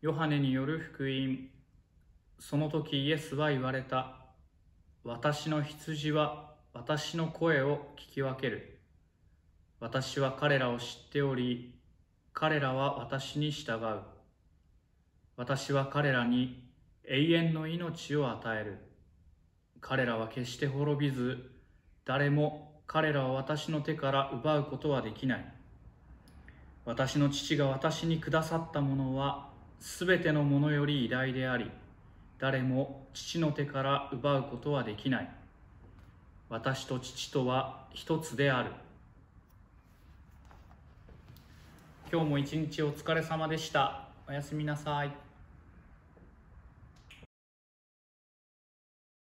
ヨハネによる福音その時イエスは言われた私の羊は私の声を聞き分ける私は彼らを知っており彼らは私に従う私は彼らに永遠の命を与える彼らは決して滅びず誰も彼らを私の手から奪うことはできない私の父が私にくださったものはすべてのものより偉大であり誰も父の手から奪うことはできない私と父とは一つである今日も一日お疲れ様でしたおやすみなさい